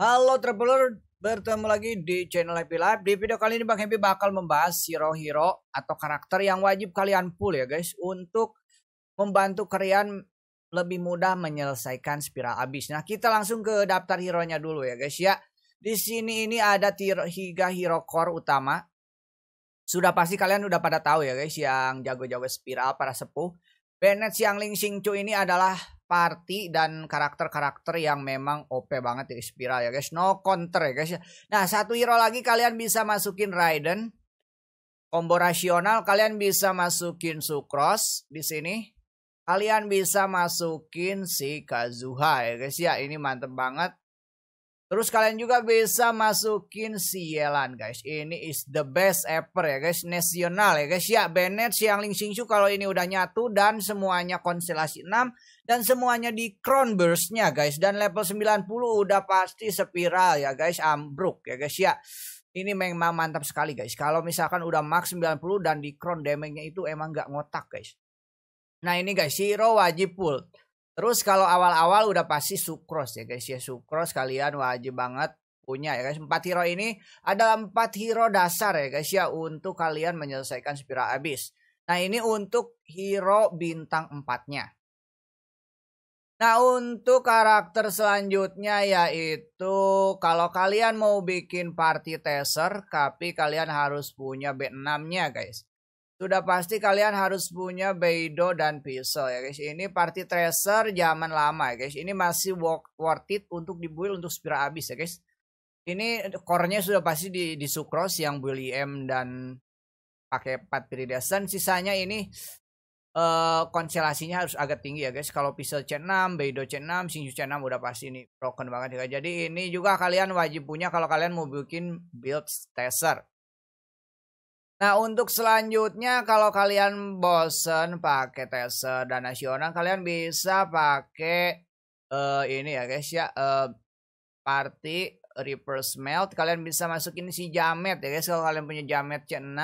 Halo Traveler, bertemu lagi di channel Happy Life. Di video kali ini Bang Happy bakal membahas hero-hero atau karakter yang wajib kalian pull ya guys untuk membantu kalian lebih mudah menyelesaikan spiral abis. Nah, kita langsung ke daftar hero-nya dulu ya guys ya. Di sini ini ada tiga hero core utama. Sudah pasti kalian udah pada tahu ya guys yang jago-jago spiral para sepuh. Bennett ling Xingchu ini adalah party dan karakter-karakter yang memang OP banget di Spiral ya guys. No counter ya guys. Ya. Nah satu hero lagi kalian bisa masukin Raiden. Combo rasional kalian bisa masukin Sucros di sini. Kalian bisa masukin si Kazuha ya guys ya. Ini mantep banget. Terus kalian juga bisa masukin Sielan guys. Ini is the best ever ya guys. Nasional ya guys. Ya Bennett, Siang Ling Xing kalau ini udah nyatu dan semuanya konstelasi 6. Dan semuanya di crown Burstnya, guys. Dan level 90 udah pasti spiral ya guys. Ambruk ya guys ya. Ini memang mantap sekali guys. Kalau misalkan udah max 90 dan di crown damage-nya itu emang gak ngotak guys. Nah ini guys, Hero wajib pull. Terus kalau awal-awal udah pasti sukros ya guys ya. Sukros kalian wajib banget punya ya guys. Empat hero ini ada empat hero dasar ya guys ya untuk kalian menyelesaikan spiral abis. Nah ini untuk hero bintang empatnya. Nah untuk karakter selanjutnya yaitu kalau kalian mau bikin party teaser tapi kalian harus punya B6 nya guys. Sudah pasti kalian harus punya Beido dan Piso ya guys. Ini party tracer zaman lama ya guys. Ini masih worth it untuk dibuil untuk Spira abis ya guys. Ini core-nya sudah pasti di, di Sucrose yang EM dan pakai 4 piridesan Sisanya ini uh, konstelasinya harus agak tinggi ya guys. Kalau Piso C6, Beido C6, Shinju C6 udah pasti ini broken banget ya. Jadi ini juga kalian wajib punya kalau kalian mau bikin build tracer Nah untuk selanjutnya kalau kalian bosen pakai tes dan nasional kalian bisa pakai uh, ini ya guys ya uh, party reverse melt kalian bisa masukin si jamet ya guys kalau kalian punya jamet C6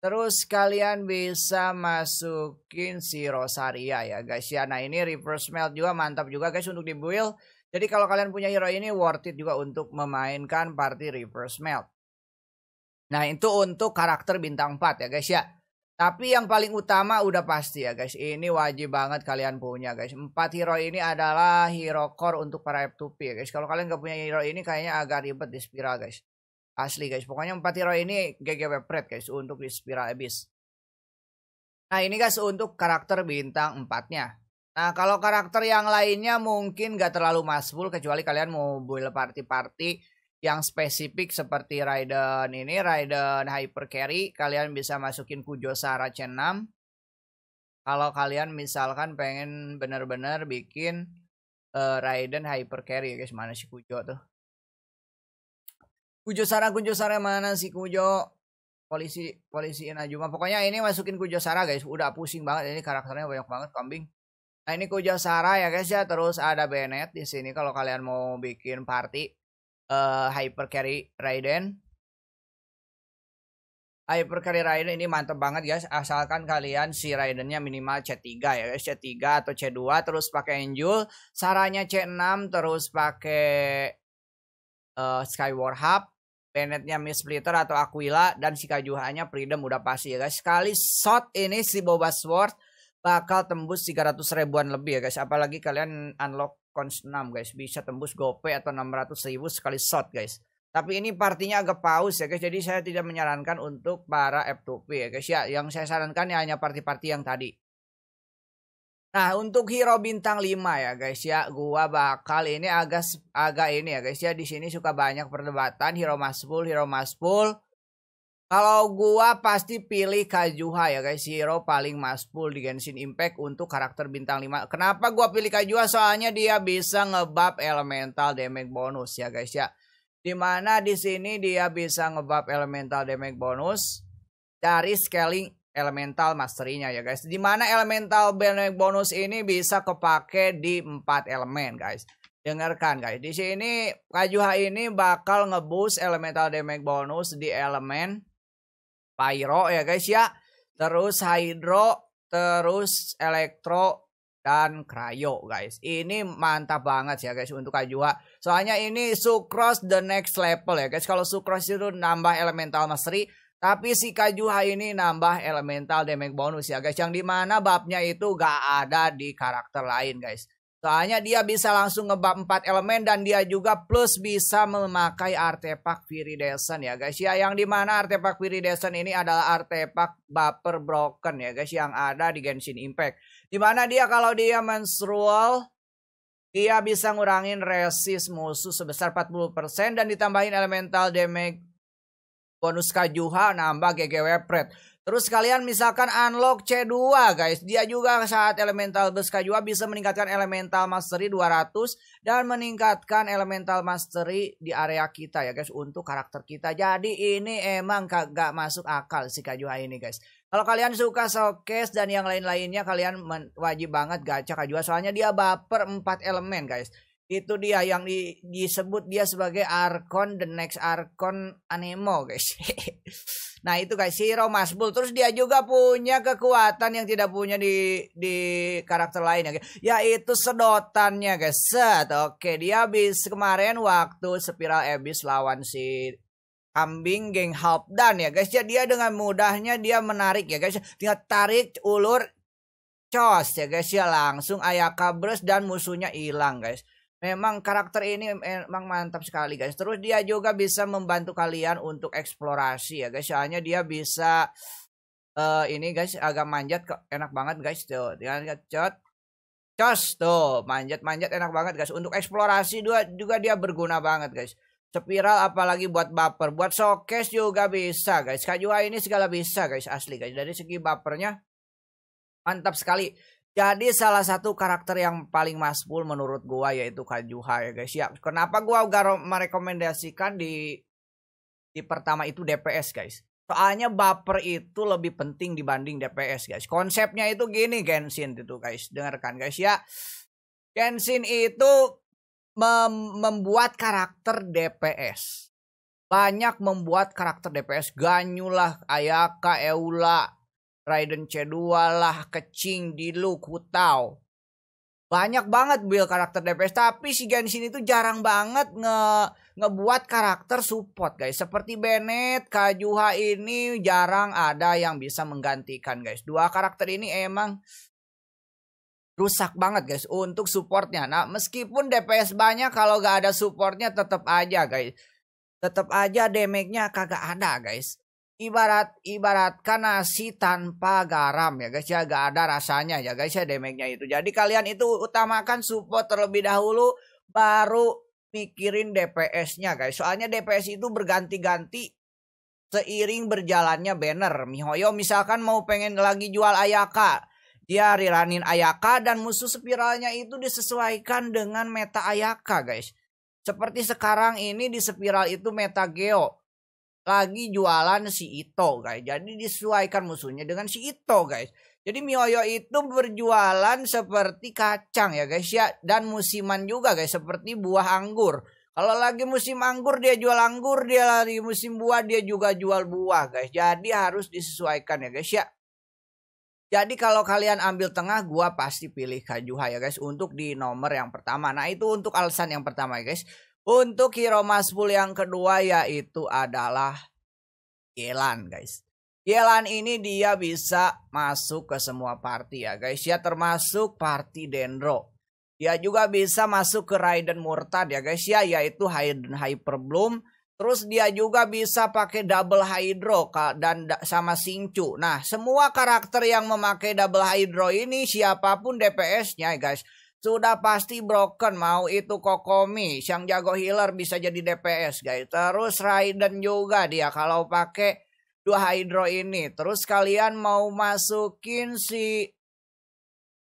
terus kalian bisa masukin si Rosaria ya guys ya nah ini reverse melt juga mantap juga guys untuk dibuil jadi kalau kalian punya hero ini worth it juga untuk memainkan party reverse melt. Nah itu untuk karakter bintang 4 ya guys ya. Tapi yang paling utama udah pasti ya guys. Ini wajib banget kalian punya guys. empat hero ini adalah hero core untuk para F2P ya guys. Kalau kalian gak punya hero ini kayaknya agak ribet di spiral guys. Asli guys. Pokoknya empat hero ini GG Pred guys untuk di spiral abyss. Nah ini guys untuk karakter bintang 4-nya. Nah kalau karakter yang lainnya mungkin gak terlalu masbul kecuali kalian mau build party-party yang spesifik seperti Raiden ini, Raiden Hyper Carry, kalian bisa masukin Kujo Sara C6. Kalau kalian misalkan pengen bener-bener bikin uh, Raiden Hyper Carry, guys, mana si Kujo tuh? Kujo Sara, Kujo Sara mana si Kujo? Polisi, polisi Inajuma. Pokoknya ini masukin Kujo Sara, guys. Udah pusing banget ini karakternya banyak banget kambing. Nah, ini Kujo Sara ya, guys ya. Terus ada Bennett di sini kalau kalian mau bikin party uh, Hyper Carry Raiden. Hyper Carry Raiden ini mantep banget guys, asalkan kalian si Raidennya minimal C3 ya guys, C3 atau C2 terus pakai Angel, saranya C6 terus pakai uh, Skyward Hub, Penetnya Miss Splitter atau Aquila dan si kajuhannya Freedom udah pasti ya guys. Sekali shot ini si Boba Sword bakal tembus 300 ribuan lebih ya guys. Apalagi kalian unlock cons 6 guys bisa tembus gope atau 600 ribu sekali shot guys tapi ini partinya agak paus ya guys jadi saya tidak menyarankan untuk para F2P ya guys ya yang saya sarankan ya hanya parti-parti yang tadi Nah untuk hero bintang 5 ya guys ya gua bakal ini agak agak ini ya guys ya di sini suka banyak perdebatan hero maspul hero maspul kalau gua pasti pilih Kajuha ya guys. Hero paling maspul di Genshin Impact untuk karakter bintang 5. Kenapa gua pilih Kajuha? Soalnya dia bisa ngebab elemental damage bonus ya guys ya. Dimana di sini dia bisa ngebab elemental damage bonus dari scaling elemental masterinya ya guys. Dimana elemental damage bonus ini bisa kepake di 4 elemen guys. Dengarkan guys, di sini Kajuha ini bakal ngeboost elemental damage bonus di elemen pyro ya guys ya. Terus hydro, terus elektro dan cryo guys. Ini mantap banget ya guys untuk Ajua. Soalnya ini sucrose the next level ya guys. Kalau sucrose itu nambah elemental mastery tapi si Kajuha ini nambah elemental damage bonus ya guys. Yang dimana babnya itu gak ada di karakter lain guys. Soalnya dia bisa langsung ngebab 4 elemen dan dia juga plus bisa memakai artefak Viridescent ya guys. Ya yang dimana artefak Viridescent ini adalah artefak Baper Broken ya guys yang ada di Genshin Impact. Dimana dia kalau dia menstrual dia bisa ngurangin resist musuh sebesar 40% dan ditambahin elemental damage bonus kajuha nambah GGW Pred. Terus kalian misalkan unlock C2 guys. Dia juga saat elemental beska juga bisa meningkatkan elemental mastery 200 dan meningkatkan elemental mastery di area kita ya guys untuk karakter kita. Jadi ini emang kagak masuk akal si Kajua ini guys. Kalau kalian suka showcase dan yang lain-lainnya kalian wajib banget gacha Kajua. soalnya dia baper 4 elemen guys itu dia yang di, disebut dia sebagai Arkon the next Arkon anemo guys nah itu guys Hero Romasbul terus dia juga punya kekuatan yang tidak punya di di karakter lain ya guys yaitu sedotannya guys set oke dia habis kemarin waktu Spiral Abyss lawan si kambing geng Dan ya guys ya dia dengan mudahnya dia menarik ya guys dia tarik ulur cos ya guys ya langsung ayaka brus dan musuhnya hilang guys Memang karakter ini memang mantap sekali guys. Terus dia juga bisa membantu kalian untuk eksplorasi ya guys. Soalnya dia bisa uh, ini guys agak manjat kok enak banget guys tuh. Dia cot cos tuh manjat-manjat enak banget guys. Untuk eksplorasi juga juga dia berguna banget guys. Spiral apalagi buat baper, buat showcase juga bisa guys. Kak Juha ini segala bisa guys asli guys. Dari segi bapernya mantap sekali. Jadi salah satu karakter yang paling maspul menurut gua yaitu Kajuha ya guys ya. Kenapa gua gak merekomendasikan di di pertama itu DPS guys. Soalnya baper itu lebih penting dibanding DPS guys. Konsepnya itu gini Genshin itu guys. Dengarkan guys ya. Genshin itu mem membuat karakter DPS. Banyak membuat karakter DPS. Ganyulah, Ayaka, Eula, Raiden C2 lah, Kecing, Diluc, Hutao. Banyak banget build karakter DPS, tapi si Genshin itu jarang banget nge ngebuat karakter support guys. Seperti Bennett, Kajuha ini jarang ada yang bisa menggantikan guys. Dua karakter ini emang rusak banget guys untuk supportnya. Nah meskipun DPS banyak kalau gak ada supportnya tetap aja guys. Tetap aja damage-nya kagak ada guys ibarat ibarat karena nasi tanpa garam ya guys ya gak ada rasanya ya guys ya demeknya itu jadi kalian itu utamakan support terlebih dahulu baru pikirin DPS-nya guys soalnya DPS itu berganti-ganti seiring berjalannya banner Mihoyo misalkan mau pengen lagi jual Ayaka dia rilanin Ayaka dan musuh spiralnya itu disesuaikan dengan meta Ayaka guys seperti sekarang ini di spiral itu meta Geo lagi jualan si Ito guys. Jadi disesuaikan musuhnya dengan si Ito guys. Jadi Mioyo itu berjualan seperti kacang ya guys ya dan musiman juga guys seperti buah anggur. Kalau lagi musim anggur dia jual anggur, dia lagi musim buah dia juga jual buah guys. Jadi harus disesuaikan ya guys ya. Jadi kalau kalian ambil tengah, gua pasti pilih Kajuha ya guys untuk di nomor yang pertama. Nah itu untuk alasan yang pertama ya guys. Untuk hero maspul yang kedua yaitu adalah Yelan guys. Yelan ini dia bisa masuk ke semua party ya guys ya termasuk party Dendro. Dia juga bisa masuk ke Raiden Murtad ya guys ya yaitu Hyper Hyperbloom. Terus dia juga bisa pakai double hydro dan sama Singcu. Nah semua karakter yang memakai double hydro ini siapapun DPS-nya guys sudah pasti broken mau itu Kokomi, yang jago healer bisa jadi DPS guys. Terus Raiden juga dia kalau pakai dua hydro ini. Terus kalian mau masukin si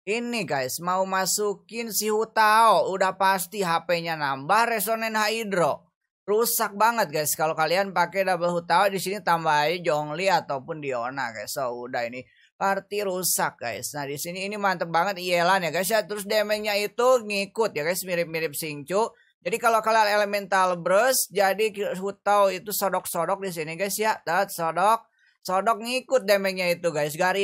ini guys, mau masukin si Hutao, udah pasti HP-nya nambah resonan hydro. Rusak banget guys kalau kalian pakai double Hutao di sini tambah aja Jongli ataupun Diona guys. So udah ini arti rusak guys. Nah di sini ini mantep banget Yelan ya guys ya. Terus damage-nya itu ngikut ya guys mirip-mirip Singcu. Jadi kalau kalian elemental brush jadi hutau itu sodok-sodok di sini guys ya. Dat sodok sodok ngikut damage-nya itu guys. Gak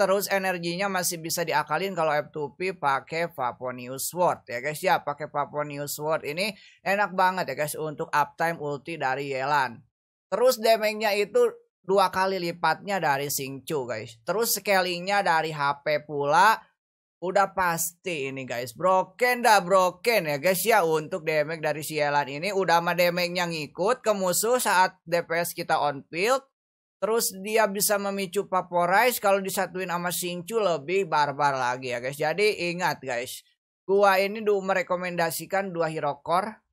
terus energinya masih bisa diakalin kalau F2P pakai Vaponius Sword ya guys ya. Pakai Vaponius Sword ini enak banget ya guys untuk uptime ulti dari Yelan. Terus damage-nya itu dua kali lipatnya dari Singcu guys. Terus scalingnya dari HP pula udah pasti ini guys broken dah broken ya guys ya untuk damage dari sialan ini udah sama damage yang ngikut ke musuh saat DPS kita on field terus dia bisa memicu vaporize kalau disatuin sama Singcu lebih barbar lagi ya guys jadi ingat guys gua ini merekomendasikan dua hero core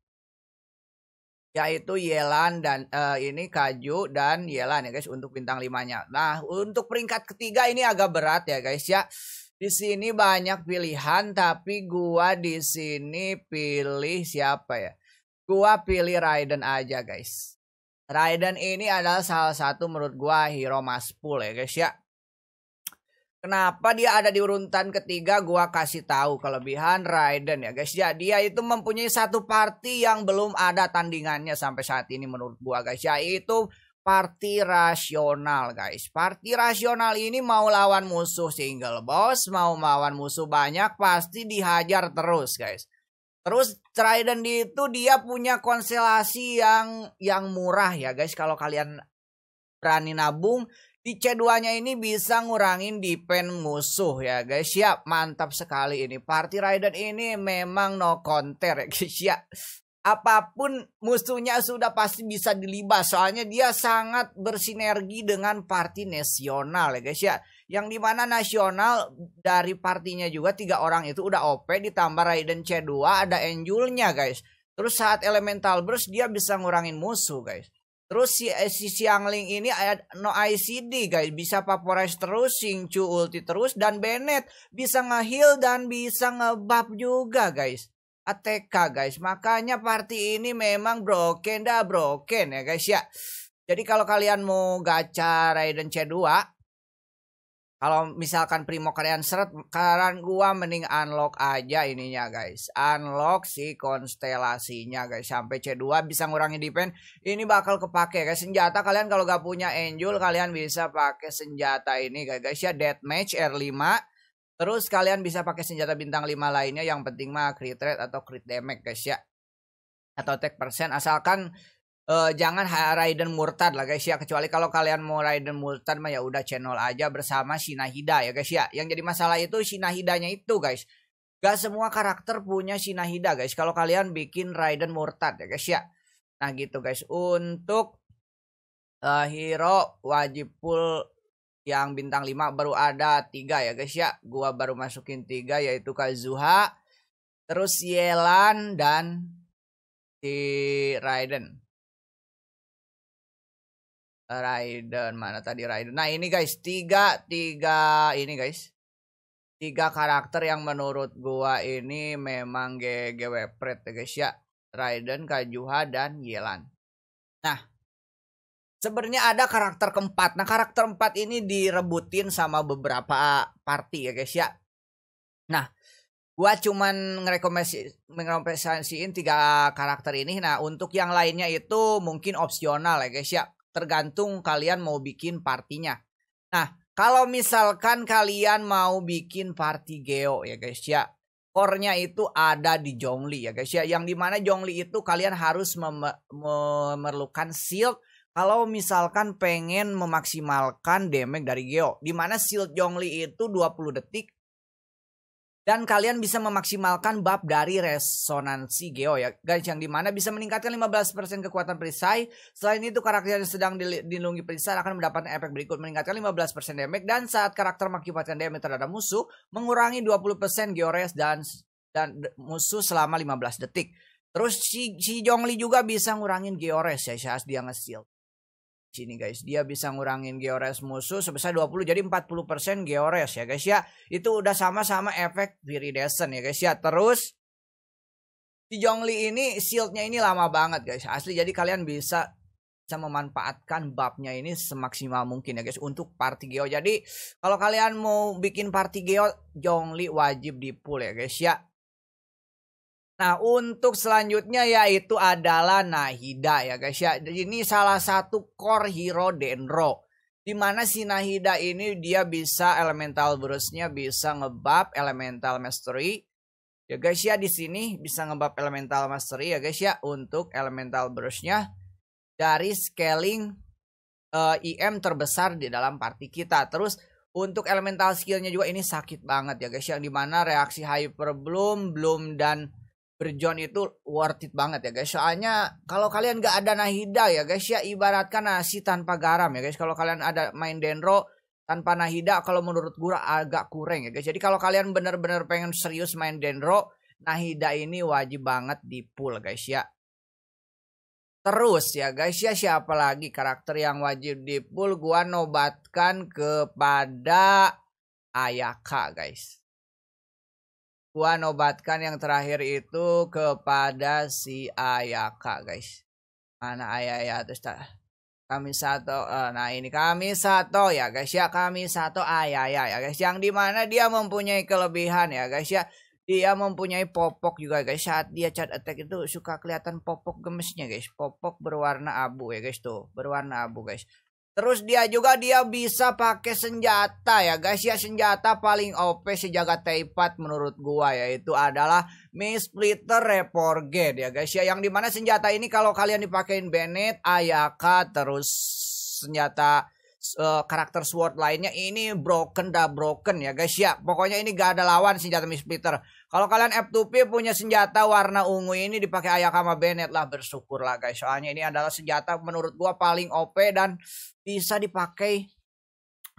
yaitu Yelan dan uh, ini Kaju dan Yelan ya guys untuk bintang limanya. Nah, untuk peringkat ketiga ini agak berat ya guys ya. Di sini banyak pilihan tapi gua di sini pilih siapa ya? Gua pilih Raiden aja guys. Raiden ini adalah salah satu menurut gua hero maspul ya guys ya. Kenapa dia ada di urutan ketiga? Gua kasih tahu kelebihan Raiden ya guys. Ya dia itu mempunyai satu party yang belum ada tandingannya sampai saat ini menurut gua guys. Ya itu party rasional guys. Party rasional ini mau lawan musuh single boss, mau lawan musuh banyak pasti dihajar terus guys. Terus Raiden di itu dia punya konstelasi yang yang murah ya guys. Kalau kalian berani nabung di C2-nya ini bisa ngurangin defense musuh ya guys. Siap, mantap sekali ini. Party Raiden ini memang no counter ya guys. Ya. Apapun musuhnya sudah pasti bisa dilibas. Soalnya dia sangat bersinergi dengan party nasional ya guys ya. Yang dimana nasional dari partinya juga tiga orang itu udah OP. Ditambah Raiden C2 ada Enjulnya guys. Terus saat Elemental Burst dia bisa ngurangin musuh guys. Terus si, eh, si link ini eh, no ICD guys bisa Papores terus, sing ulti terus dan Bennett bisa ngeheal dan bisa ngebab juga guys. ATK guys makanya party ini memang broken dah broken ya guys ya. Jadi kalau kalian mau gacha Raiden C2 kalau misalkan Primo kalian seret, kalian gua mending unlock aja ininya guys. Unlock si konstelasinya guys. Sampai C2 bisa ngurangin defense. Ini bakal kepake guys. Senjata kalian kalau gak punya Angel, kalian bisa pakai senjata ini guys. guys ya Deathmatch R5. Terus kalian bisa pakai senjata bintang 5 lainnya. Yang penting mah crit rate atau crit damage guys ya. Atau attack persen. Asalkan uh, jangan Raiden Murtad lah guys ya kecuali kalau kalian mau Raiden Murtad mah ya udah channel aja bersama Shinahida ya guys ya yang jadi masalah itu Shinahidanya itu guys gak semua karakter punya Shinahida guys kalau kalian bikin Raiden Murtad ya guys ya nah gitu guys untuk uh, hero wajib pull yang bintang 5 baru ada tiga ya guys ya gua baru masukin tiga yaitu Kazuha terus Yelan dan si Raiden Raiden mana tadi Raiden. Nah ini guys tiga tiga ini guys tiga karakter yang menurut gua ini memang GGW Pret ya guys ya. Raiden, Kajuha dan Yelan. Nah sebenarnya ada karakter keempat. Nah karakter empat ini direbutin sama beberapa party ya guys ya. Nah gua cuman ngerekomendasiin tiga karakter ini. Nah untuk yang lainnya itu mungkin opsional ya guys ya tergantung kalian mau bikin partinya. Nah, kalau misalkan kalian mau bikin party geo ya guys ya. Core-nya itu ada di Jongli ya guys ya. Yang dimana Jongli itu kalian harus memerlukan shield kalau misalkan pengen memaksimalkan damage dari geo. Dimana shield Jongli itu 20 detik dan kalian bisa memaksimalkan bab dari resonansi geo ya guys yang dimana bisa meningkatkan 15% kekuatan perisai selain itu karakter yang sedang dilindungi perisai akan mendapatkan efek berikut meningkatkan 15% damage dan saat karakter mengakibatkan damage terhadap musuh mengurangi 20% geores dan dan musuh selama 15 detik terus si, si Jongli juga bisa ngurangin geores ya saat dia ngesil sini guys. Dia bisa ngurangin geores musuh sebesar 20 jadi 40% geores ya guys ya. Itu udah sama-sama efek viridescent ya guys ya. Terus si Jongli ini shieldnya ini lama banget guys. Asli jadi kalian bisa bisa memanfaatkan babnya ini semaksimal mungkin ya guys untuk party geo. Jadi kalau kalian mau bikin party geo Jongli wajib di pull ya guys ya. Nah, untuk selanjutnya yaitu adalah Nahida ya guys ya. Ini salah satu core hero Dendro. Dimana si Nahida ini dia bisa elemental burstnya bisa ngebab elemental mastery. Ya guys ya di sini bisa ngebab elemental mastery ya guys ya untuk elemental burstnya dari scaling uh, eh, IM terbesar di dalam party kita. Terus untuk elemental skillnya juga ini sakit banget ya guys yang dimana reaksi hyper bloom, bloom dan berjoin itu worth it banget ya guys. Soalnya kalau kalian gak ada nahida ya guys ya ibaratkan nasi tanpa garam ya guys. Kalau kalian ada main dendro tanpa nahida kalau menurut gue agak kurang ya guys. Jadi kalau kalian bener-bener pengen serius main dendro nahida ini wajib banget di pool guys ya. Terus ya guys ya siapa lagi karakter yang wajib di pool gua nobatkan kepada Ayaka guys gua nobatkan yang terakhir itu kepada si Ayaka guys mana Ayaya terus tak kami satu uh, eh, nah ini kami satu ya guys ya kami satu Ayaya ya guys yang dimana dia mempunyai kelebihan ya guys ya dia mempunyai popok juga guys saat dia cat attack itu suka kelihatan popok gemesnya guys popok berwarna abu ya guys tuh berwarna abu guys Terus dia juga dia bisa pakai senjata ya guys ya senjata paling OP sejagat teipat menurut gua yaitu adalah Miss Splitter Reporged ya guys ya yang dimana senjata ini kalau kalian dipakein Bennett, Ayaka terus senjata uh, karakter sword lainnya ini broken dah broken ya guys ya pokoknya ini gak ada lawan senjata Miss Splitter kalau kalian F2P punya senjata warna ungu ini dipakai Ayaka sama Bennett lah bersyukurlah guys. Soalnya ini adalah senjata menurut gua paling OP dan bisa dipakai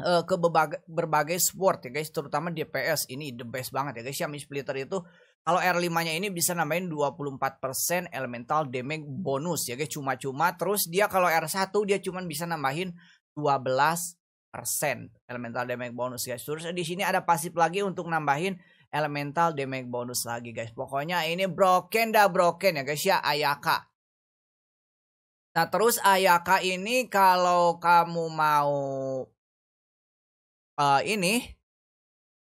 uh, ke berbagai, berbagai sport ya guys, terutama DPS ini the best banget ya guys. Yang splitter itu kalau R5-nya ini bisa nambahin 24% elemental damage bonus ya guys, cuma-cuma. Terus dia kalau R1 dia cuma bisa nambahin 12 elemental damage bonus guys. Terus di sini ada pasif lagi untuk nambahin elemental damage bonus lagi guys. Pokoknya ini broken dah broken ya guys ya Ayaka. Nah terus Ayaka ini kalau kamu mau uh, ini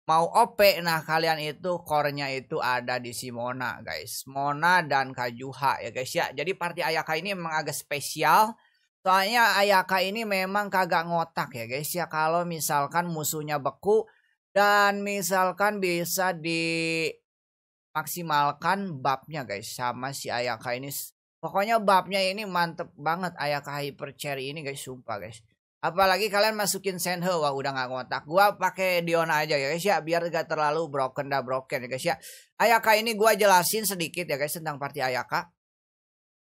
mau OP nah kalian itu kornya itu ada di Simona guys. Mona dan Kajuha ya guys ya. Jadi party Ayaka ini memang agak spesial. Soalnya Ayaka ini memang kagak ngotak ya guys ya. Kalau misalkan musuhnya beku dan misalkan bisa dimaksimalkan babnya guys sama si Ayaka ini. Pokoknya babnya ini mantep banget Ayaka Hyper Cherry ini guys, sumpah guys. Apalagi kalian masukin Senho, wah udah gak ngotak Gua pakai Dion aja ya guys ya, biar gak terlalu broken dah broken ya guys ya. Ayaka ini gua jelasin sedikit ya guys tentang party Ayaka.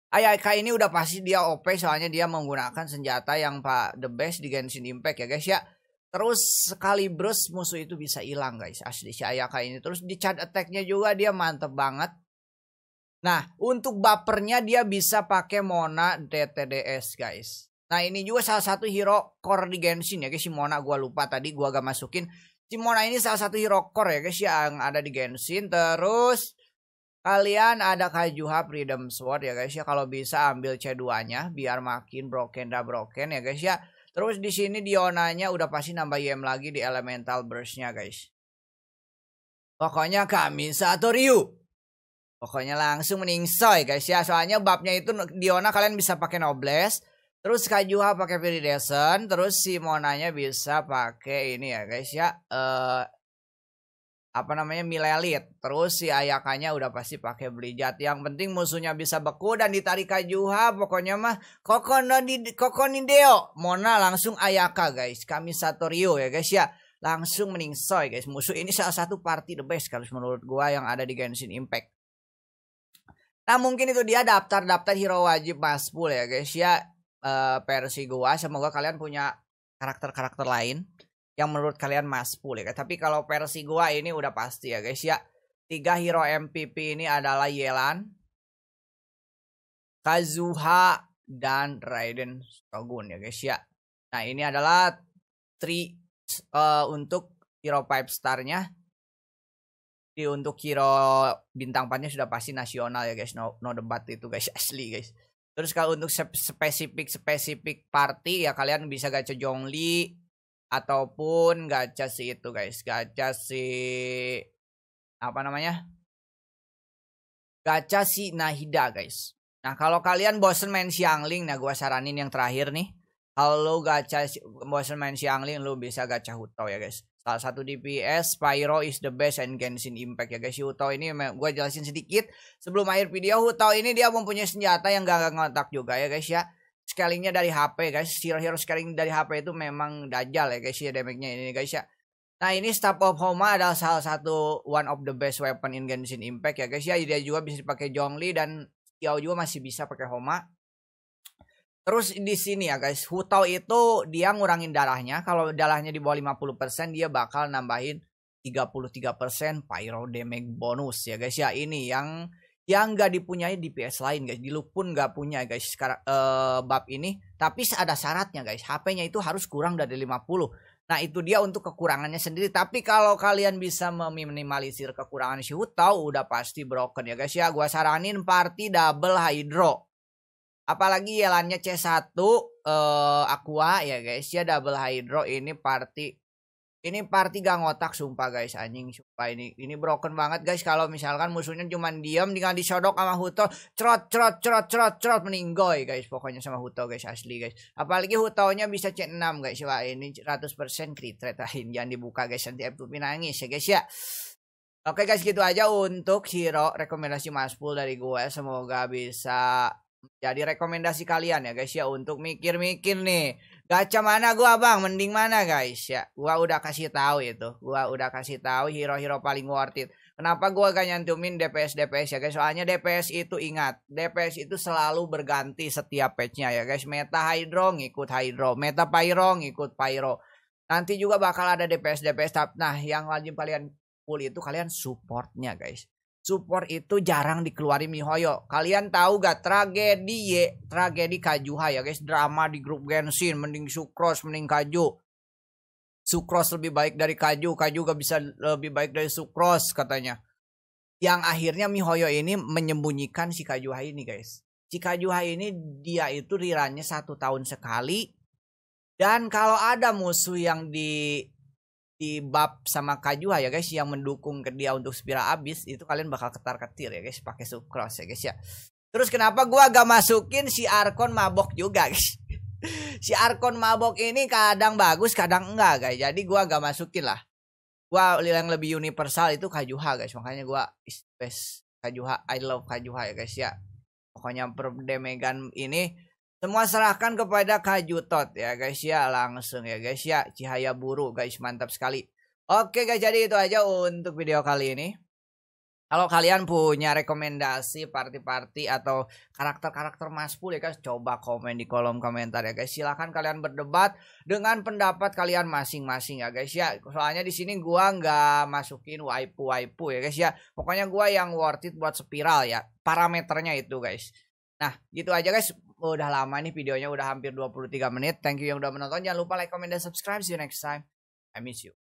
Ayaka ini udah pasti dia OP soalnya dia menggunakan senjata yang pak the best di Genshin Impact ya guys ya. Terus sekali musuh itu bisa hilang guys. Asli si Ayaka ini. Terus di charge attacknya juga dia mantep banget. Nah untuk buffernya dia bisa pakai Mona DTDS guys. Nah ini juga salah satu hero core di Genshin ya guys. Si Mona gue lupa tadi gue agak masukin. Si Mona ini salah satu hero core ya guys yang ada di Genshin. Terus kalian ada Kajuha Freedom Sword ya guys ya. Kalau bisa ambil C2 nya biar makin broken dah broken ya guys ya. Terus di sini Dionanya udah pasti nambah YM lagi di elemental Burstnya, guys. Pokoknya kami satu Ryu. Pokoknya langsung meningsoy guys ya. Soalnya babnya itu Diona kalian bisa pakai nobles. Terus Kajuha pakai Viridescent. Terus si Monanya bisa pakai ini ya guys ya. Uh, apa namanya milelit terus si ayakannya udah pasti pakai belijat yang penting musuhnya bisa beku dan ditarik kajuha pokoknya mah kokono di kokonideo mona langsung ayaka guys kami satorio ya guys ya langsung meningsoy guys musuh ini salah satu party the best kalau menurut gua yang ada di Genshin Impact nah mungkin itu dia daftar-daftar hero wajib mas maspul ya guys ya eh, versi gua semoga kalian punya karakter-karakter lain yang menurut kalian maspul ya kan? Tapi kalau versi gua ini udah pasti ya guys ya. Tiga hero MPP ini adalah Yelan, Kazuha, dan Raiden Shogun ya guys ya. Nah ini adalah tri uh, eh, untuk hero five starnya. Di untuk hero bintang panjang sudah pasti nasional ya guys. No, no debat itu guys asli guys. Terus kalau untuk spesifik spesifik party ya kalian bisa gacha Jongli, ataupun gacha si itu guys gacha si apa namanya gacha si Nahida guys nah kalau kalian bosen main Xiangling nah gue saranin yang terakhir nih kalau gacha gacha bosen main Xiangling lu bisa gacha Huto ya guys salah satu DPS Pyro is the best and Genshin Impact ya guys Huto ini gue jelasin sedikit sebelum akhir video Huto ini dia mempunyai senjata yang gak, gak ngotak juga ya guys ya scalingnya dari HP guys zero hero scaling dari HP itu memang dajal ya guys ya damage-nya ini guys ya Nah ini Stop of Homa adalah salah satu one of the best weapon in Genshin Impact ya guys ya. Dia juga bisa dipakai Zhongli dan Yao juga masih bisa pakai Homa. Terus di sini ya guys, Hu Tao itu dia ngurangin darahnya. Kalau darahnya di bawah 50% dia bakal nambahin 33% pyro damage bonus ya guys ya. Ini yang yang nggak dipunyai di PS lain guys di pun nggak punya guys sekarang uh, eh, bab ini tapi ada syaratnya guys HP-nya itu harus kurang dari 50 nah itu dia untuk kekurangannya sendiri tapi kalau kalian bisa meminimalisir kekurangan si tahu udah pasti broken ya guys ya gua saranin party double hydro apalagi yelannya C1 uh, eh, aqua ya guys ya double hydro ini party ini party gang otak sumpah guys anjing sumpah ini ini broken banget guys kalau misalkan musuhnya cuma diam tinggal disodok sama Huto cerot cerot cerot cerot cerot meninggoy guys pokoknya sama Huto guys asli guys apalagi Hutonya bisa C6 guys wah ini 100% crit rate lain jangan dibuka guys nanti f 2 nangis ya guys ya Oke guys gitu aja untuk hero rekomendasi Mas Pul dari gue semoga bisa jadi rekomendasi kalian ya guys ya untuk mikir-mikir nih Gacha mana gua bang? Mending mana guys ya? Gua udah kasih tahu itu. Gua udah kasih tahu hero-hero paling worth it. Kenapa gua gak nyantumin DPS DPS ya guys? Soalnya DPS itu ingat, DPS itu selalu berganti setiap patchnya ya guys. Meta Hydro ngikut Hydro, Meta Pyro ngikut Pyro. Nanti juga bakal ada DPS DPS Nah, yang wajib kalian full itu kalian supportnya guys support itu jarang dikeluarin mihoyo. Kalian tahu gak tragedi ye, tragedi Kajuha ya guys, drama di grup Genshin mending Sucrose mending Kaju. Sucrose lebih baik dari Kaju, Kaju gak bisa lebih baik dari Sucrose katanya. Yang akhirnya Mihoyo ini menyembunyikan si Kajuha ini guys. Si Kajuha ini dia itu rirannya satu tahun sekali. Dan kalau ada musuh yang di di bab sama kajuha ya guys yang mendukung ke dia untuk spiral abis itu kalian bakal ketar-ketir ya guys pakai sukros ya guys ya terus kenapa gua agak masukin si Arkon mabok juga guys si Arkon mabok ini kadang bagus kadang enggak guys jadi gua agak masukin lah gua yang lebih universal itu kajuha guys makanya gua best kajuha I love kajuha ya guys ya pokoknya per Demegan ini semua serahkan kepada kajutot ya guys ya langsung ya guys ya cihaya buru guys mantap sekali. Oke guys jadi itu aja untuk video kali ini. Kalau kalian punya rekomendasi party-party atau karakter-karakter maspul ya guys coba komen di kolom komentar ya guys. Silahkan kalian berdebat dengan pendapat kalian masing-masing ya guys ya. Soalnya di sini gua nggak masukin waipu-waipu ya guys ya. Pokoknya gua yang worth it buat spiral ya parameternya itu guys. Nah gitu aja guys udah lama nih videonya udah hampir 23 menit. Thank you yang udah menonton. Jangan lupa like, comment, dan subscribe. See you next time. I miss you.